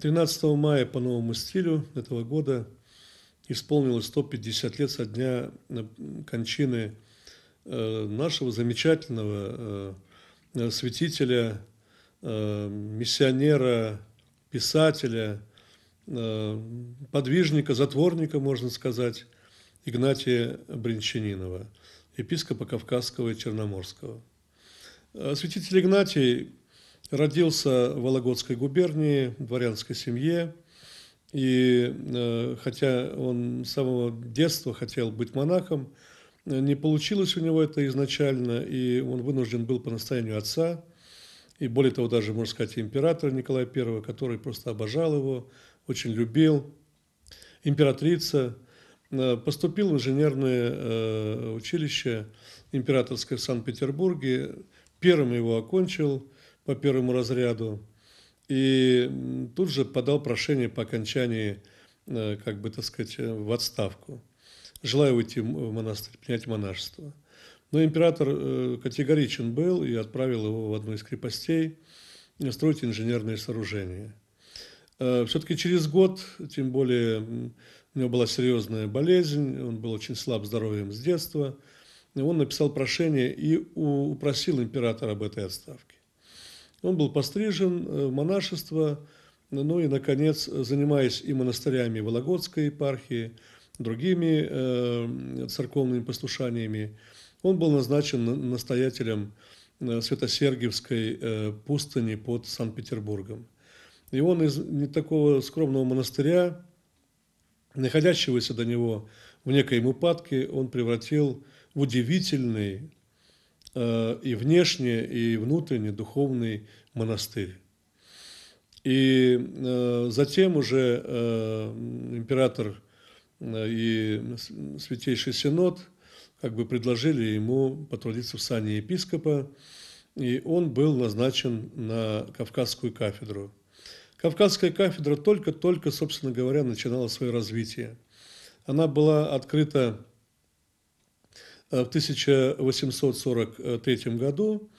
13 мая по новому стилю этого года исполнилось 150 лет со дня э, кончины э, нашего замечательного э, святителя, миссионера, писателя, подвижника, затворника, можно сказать, Игнатия Бринчанинова, епископа Кавказского и Черноморского. Святитель Игнатий Родился в Вологодской губернии, в дворянской семье. И э, хотя он с самого детства хотел быть монахом, не получилось у него это изначально, и он вынужден был по настоянию отца, и более того, даже, можно сказать, императора Николая I, который просто обожал его, очень любил. Императрица э, поступил в инженерное э, училище императорское в Санкт-Петербурге, первым его окончил – по первому разряду. И тут же подал прошение по окончании, э, как бы так сказать, э, в отставку. Желая уйти в монастырь, принять монашество. Но император э, категоричен был и отправил его в одну из крепостей строить инженерные сооружения. Все-таки через год, тем более у него была серьезная болезнь, он был очень слаб здоровьем с детства, он написал прошение и упросил императора об этой отставке. Он был пострижен э, в монашество, ну и, наконец, занимаясь и монастырями Вологодской епархии, другими э, церковными послушаниями, он был назначен настоятелем э, Святосергиевской э, пустыни под Санкт-Петербургом. И он из не такого скромного монастыря, находящегося до него в некой упадке, он превратил в удивительный Э, и внешний и внутренний духовный монастырь. И э, затем уже э, император и Святейший Синод как бы предложили ему потрудиться в сане епископа, и он был назначен на Кавказскую кафедру. Кавказская кафедра только-только, собственно говоря, начинала свое развитие. Она была открыта Э, в 1843 году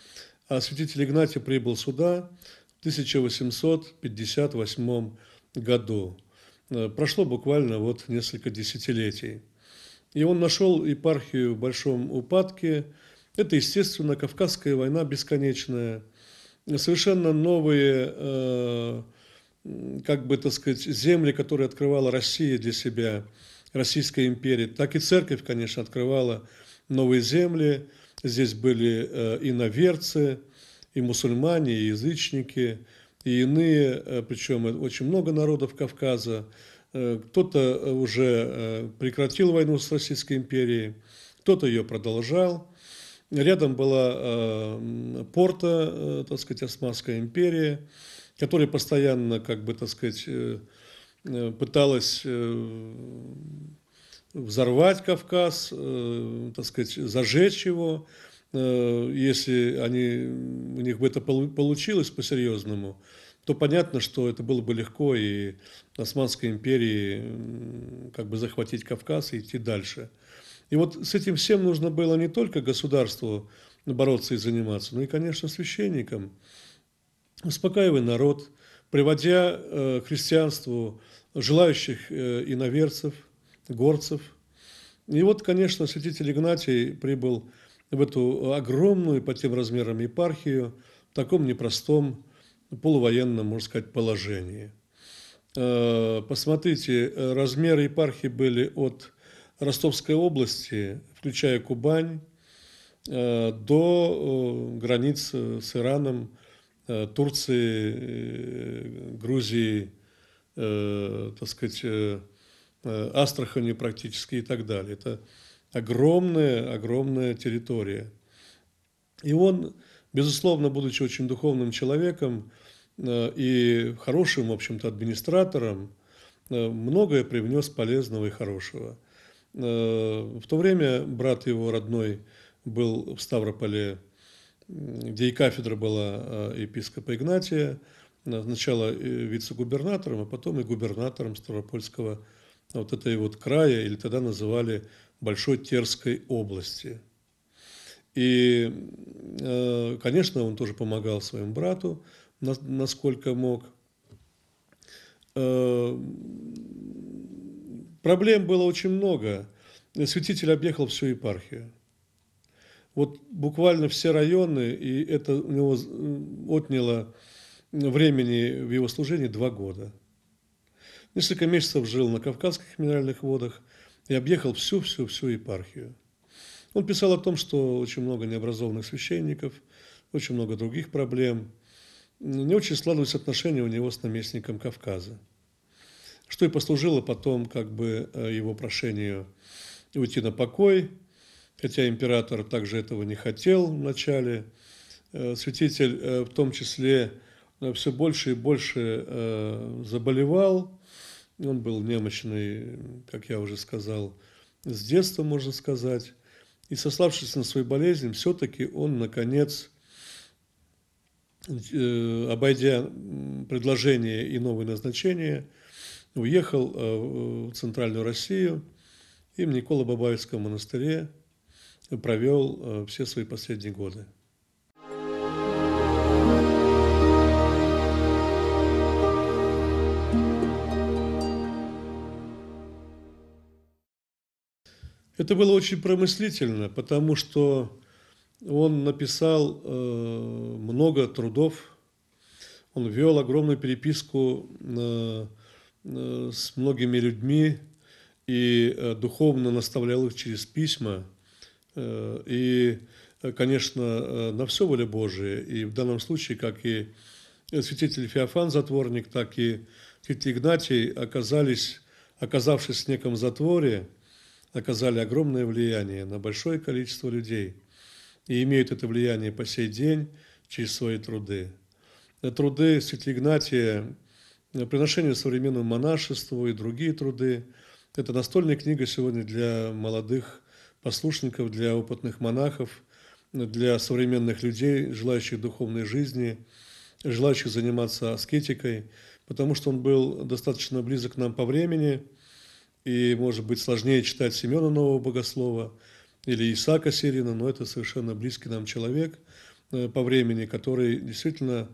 а святитель Игнатий прибыл сюда в 1858 году. Э, прошло буквально вот несколько десятилетий. И он нашел епархию в большом упадке. Это, естественно, Кавказская война бесконечная. Совершенно новые, э, как бы, так сказать, земли, которые открывала Россия для себя, Российская империя. Так и церковь, конечно, открывала новые земли. Здесь были э, иноверцы, и мусульмане, и язычники, и иные, э, причем очень много народов Кавказа. Э, кто-то уже прекратил войну с Российской империей, кто-то ее продолжал. Рядом была порта, так сказать, Османская империя, которая постоянно, как бы, так сказать, пыталась взорвать Кавказ, э, так сказать, зажечь его, э, если они, у них бы это получилось по-серьезному, то понятно, что это было бы легко и Османской империи как бы захватить Кавказ и идти дальше. И вот с этим всем нужно было не только государству бороться и заниматься, но и, конечно, священникам, успокаивая народ, приводя э, христианству желающих э, иноверцев – горцев. И вот, конечно, святитель Игнатий прибыл в эту огромную по тем размерам епархию в таком непростом полувоенном, можно сказать, положении. Э, посмотрите, размеры епархии были от Ростовской области, включая Кубань, э, до э, границ с Ираном, Турцией, Грузией, так сказать, Э, Астрахани практически и так далее. Это огромная, огромная территория. И он, безусловно, будучи очень духовным человеком э, и хорошим, в общем-то, администратором, э, многое привнес полезного и хорошего. В то время брат его родной был в Ставрополе, где и кафедра была епископа Игнатия, сначала вице-губернатором, а потом и губернатором Ставропольского вот этой вот края, или тогда называли Большой Терской области. И, э, конечно, он тоже помогал своему брату, насколько мог. Э, проблем было очень много. Святитель объехал всю епархию. Вот буквально все районы, и это у него э, отняло времени в его служении два года – Несколько месяцев жил на Кавказских минеральных водах и объехал всю-всю-всю епархию. Он писал о том, что очень много необразованных священников, очень много других проблем. Не очень складывались отношения у него с наместником Кавказа, что и послужило потом как бы э, его прошению уйти на покой, хотя император также этого не хотел вначале. Э, святитель э, в том числе Э, все больше и больше э, заболевал. Он был немощный, как я уже сказал, с детства, можно сказать. И сославшись на свою болезнь, все-таки он, наконец, э, обойдя предложение и новое назначение, уехал в Центральную Россию и в николо бабаевском монастыре провел все свои последние годы. Это было очень промыслительно, потому что он написал э, много трудов, он вел огромную переписку э, э, с многими людьми и э, духовно наставлял их через письма. Э, и, э, конечно, э, на все воля Божия. И в данном случае, как и святитель Феофан Затворник, так и святитель Игнатий оказались, оказавшись в неком затворе – оказали огромное влияние на большое количество людей и имеют это влияние по сей день через свои труды. Труды святого Игнатия э, «Приношение современному монашеству» и другие труды. Это настольная книга сегодня для молодых послушников, для опытных монахов, для современных людей, желающих духовной жизни, желающих заниматься аскетикой, потому что он был достаточно близок к нам по времени – и, может быть, сложнее читать Семена Нового Богослова или Исаака Сирина, но это совершенно близкий нам человек э, по времени, который действительно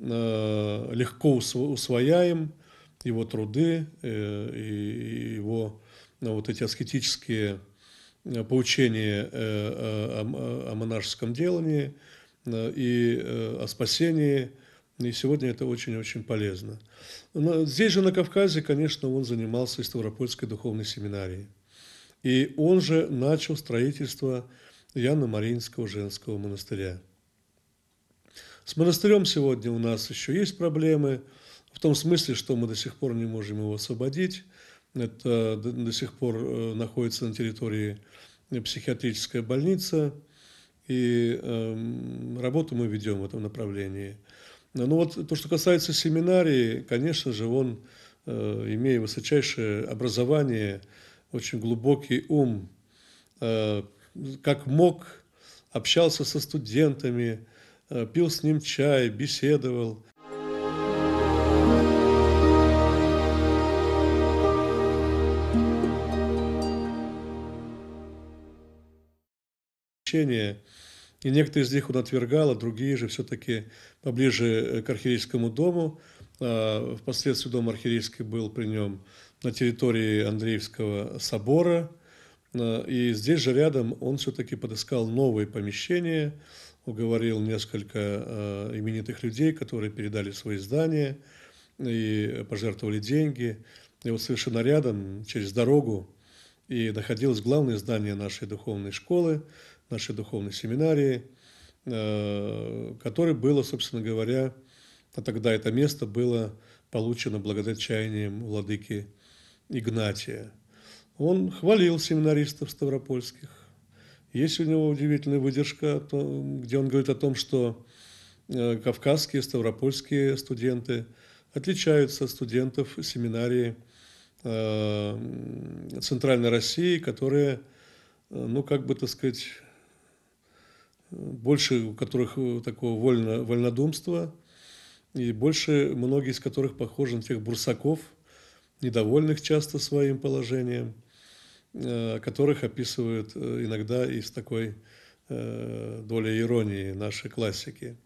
э, легко усвояем, его труды э, и его вот эти аскетические поучения о монашеском делании и о спасении – и сегодня это очень-очень полезно. Но ну, здесь же на Кавказе, конечно, он занимался Ставропольской духовной семинарией. И он же начал строительство Яна Маринского женского монастыря. С монастырем сегодня у нас еще есть проблемы, в том смысле, что мы до сих пор не можем его освободить. Это до сих пор э, находится на территории психиатрическая больница, и э, работу мы ведем в этом направлении – Э, ну вот то, что касается семинарии, конечно же, он, э, имея высочайшее образование, очень глубокий ум, э, как мог, общался со студентами, пил с ним чай, беседовал. Учение и некоторые из них он отвергал, а другие же все-таки поближе э, к архиерейскому дому. А, впоследствии дом архиерейский был при нем на территории Андреевского собора. А, и здесь же рядом он все-таки подыскал новые помещения, уговорил несколько а, именитых людей, которые передали свои здания и пожертвовали деньги. И вот совершенно рядом, через дорогу, и находилось главное здание нашей духовной школы, нашей духовной семинарии, э, которое было, собственно говоря, а тогда это место было получено благодать чаянием владыки Игнатия. Он хвалил семинаристов ставропольских. Есть у него удивительная выдержка, где он говорит о том, что э, кавказские, ставропольские студенты отличаются от студентов семинарии э, Центральной России, которые, ну, как бы, так сказать, больше у которых э, такого вольно, вольнодумства, и больше многие из которых похожи на тех бурсаков, недовольных часто своим положением, э, которых описывают э, иногда из такой доли иронии наши классики.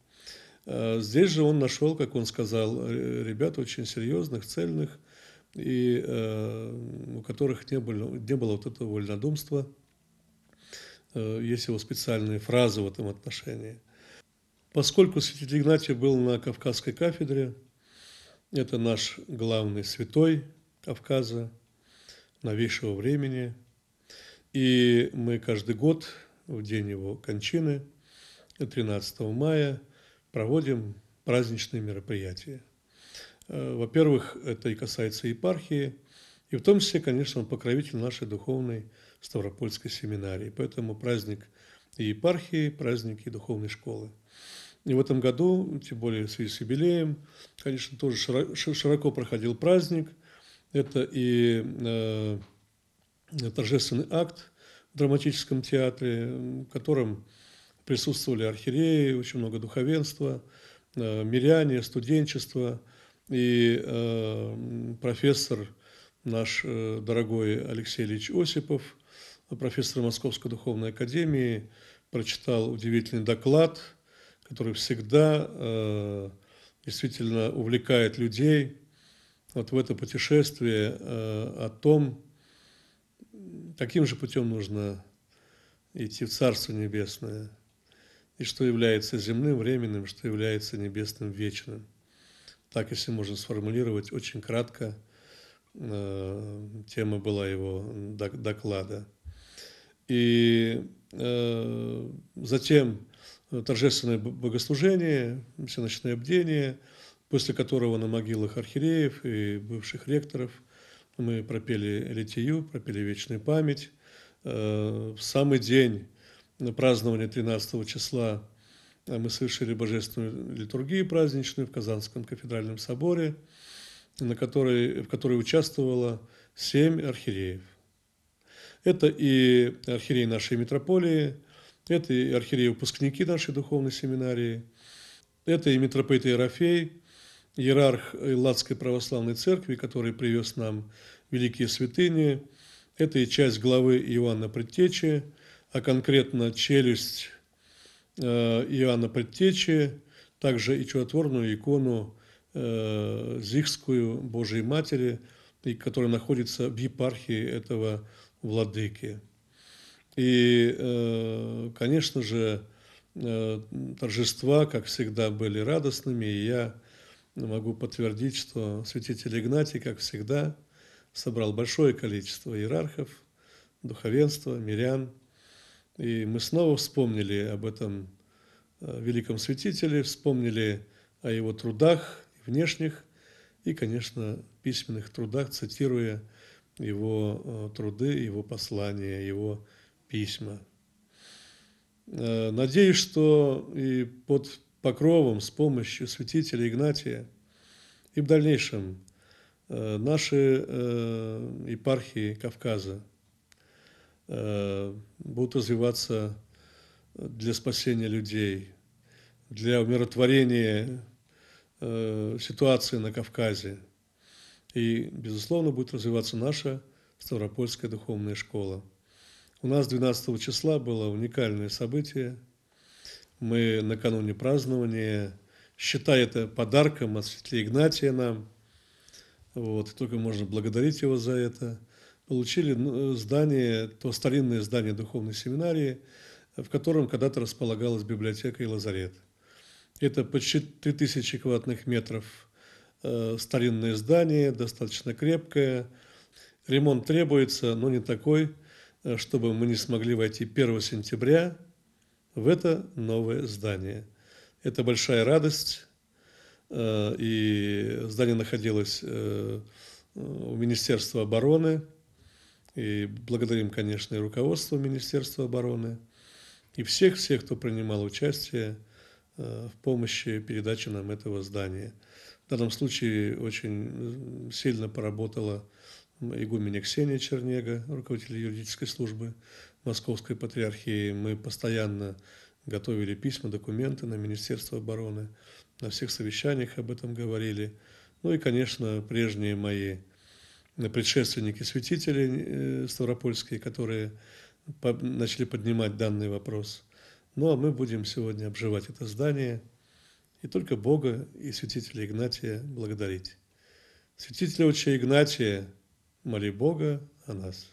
Здесь же он нашел, как он сказал, ребят очень серьезных, цельных, и у которых не было, не было вот этого вольнодумства – Э, есть его специальные фразы в этом отношении. Поскольку святитель Игнатий был на Кавказской кафедре, это наш главный святой Кавказа, новейшего времени, и мы каждый год в день его кончины, 13 мая, проводим праздничные мероприятия. Э, во-первых, это и касается епархии, и в том числе, конечно, он покровитель нашей духовной Ставропольской семинарии. Поэтому праздник и епархии, праздник и духовной школы. И в этом году, тем более в связи с юбилеем, конечно, тоже широко проходил праздник. Это и э, торжественный акт в драматическом театре, в котором присутствовали архиереи, очень много духовенства, э, миряне, студенчество. И э, профессор наш дорогой Алексей Ильич Осипов – Профессор Московской духовной академии, прочитал удивительный доклад, который всегда э, действительно увлекает людей вот в это путешествие э, о том, каким же путем нужно идти в Царство Небесное, и что является земным временным, что является небесным вечным. Так, если можно сформулировать очень кратко, э, тема была его доклада. И э, затем торжественное богослужение, всеночное бдение, после которого на могилах архиереев и бывших ректоров мы пропели литию, пропели вечную память. Э, в самый день празднования 13 числа э, мы совершили божественную литургию праздничную в Казанском кафедральном соборе, на которой, в которой участвовало семь архиереев. Это и архиереи нашей митрополии, это и архиереи-выпускники нашей духовной семинарии, это и митрополит Ерофей, иерарх Латской православной церкви, который привез нам великие святыни, это и часть главы Иоанна Предтечи, а конкретно челюсть э, Иоанна Предтечи, также и чудотворную икону э, Зихскую Божией Матери, которая находится в епархии этого владыки. И, э, конечно же, э, торжества, как всегда, были радостными, и я могу подтвердить, что святитель Игнатий, как всегда, собрал большое количество иерархов, духовенства, мирян. И мы снова вспомнили об этом э, великом святителе, вспомнили о его трудах внешних и, конечно, письменных трудах, цитируя его э, труды, его послания, его письма. Э, надеюсь, что и под покровом, с помощью святителя Игнатия и в дальнейшем э, наши епархии Кавказа будут развиваться для спасения людей, для умиротворения ситуации на Кавказе – и, безусловно, будет развиваться наша Ставропольская духовная школа. У нас 12 числа было уникальное событие. Мы накануне празднования, считая это подарком от Светлея Игнатия нам, вот, и только можно благодарить его за это, получили ну, здание, то старинное здание духовной семинарии, в котором когда-то располагалась библиотека и лазарет. Это почти 3000 квадратных метров – Э, старинное здание, достаточно крепкое. Ремонт требуется, но не такой, э, чтобы мы не смогли войти 1 сентября в это новое здание. Это большая радость. Э, и здание находилось у Министерства обороны. И благодарим, конечно, и руководство Министерства обороны, и всех-всех, кто принимал участие в помощи передачи нам этого здания – в данном случае очень э, сильно поработала игуменья Ксения Чернега, руководитель юридической службы Московской Патриархии. Мы постоянно готовили письма, документы на Министерство обороны, на всех совещаниях об этом говорили. Ну и, конечно, прежние мои э, предшественники-святители э, Ставропольские, которые начали поднимать данный вопрос. Ну а мы будем сегодня обживать это здание – и только Бога и святителя Игнатия благодарить. Святителя Отче Игнатия, моли Бога о нас.